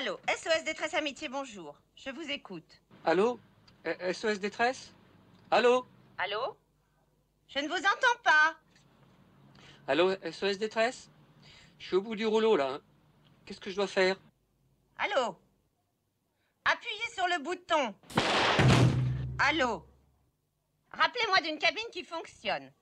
Allô, SOS Détresse Amitié, bonjour. Je vous écoute. Allô SOS euh, Détresse Allô Allô Je ne vous entends pas. Allô, SOS Détresse Je suis au bout du rouleau, là. Hein. Qu'est-ce que je dois faire Allô Appuyez sur le bouton. Allô Rappelez-moi d'une cabine qui fonctionne.